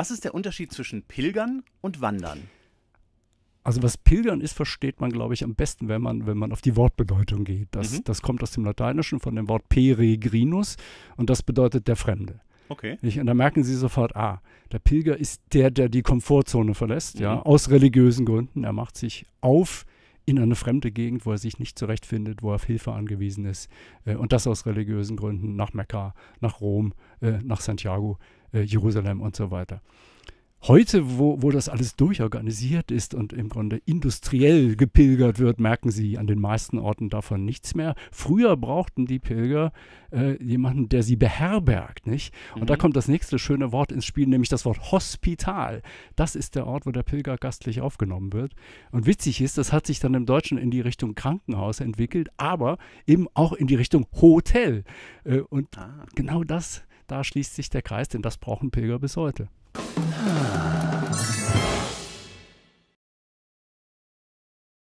Was ist der Unterschied zwischen Pilgern und Wandern? Also was Pilgern ist, versteht man, glaube ich, am besten, wenn man, wenn man auf die Wortbedeutung geht. Das, mhm. das kommt aus dem Lateinischen von dem Wort peregrinus und das bedeutet der Fremde. Okay. Ich, und da merken sie sofort, ah, der Pilger ist der, der die Komfortzone verlässt, mhm. ja, aus religiösen Gründen. Er macht sich auf in eine fremde Gegend, wo er sich nicht zurechtfindet, wo er auf Hilfe angewiesen ist. Äh, und das aus religiösen Gründen nach Mekka, nach Rom, äh, nach Santiago äh, Jerusalem und so weiter. Heute, wo, wo das alles durchorganisiert ist und im Grunde industriell gepilgert wird, merken sie an den meisten Orten davon nichts mehr. Früher brauchten die Pilger äh, jemanden, der sie beherbergt, nicht? Und mhm. da kommt das nächste schöne Wort ins Spiel, nämlich das Wort Hospital. Das ist der Ort, wo der Pilger gastlich aufgenommen wird. Und witzig ist, das hat sich dann im Deutschen in die Richtung Krankenhaus entwickelt, aber eben auch in die Richtung Hotel. Äh, und ah. genau das da schließt sich der Kreis, denn das brauchen Pilger bis heute. Ah.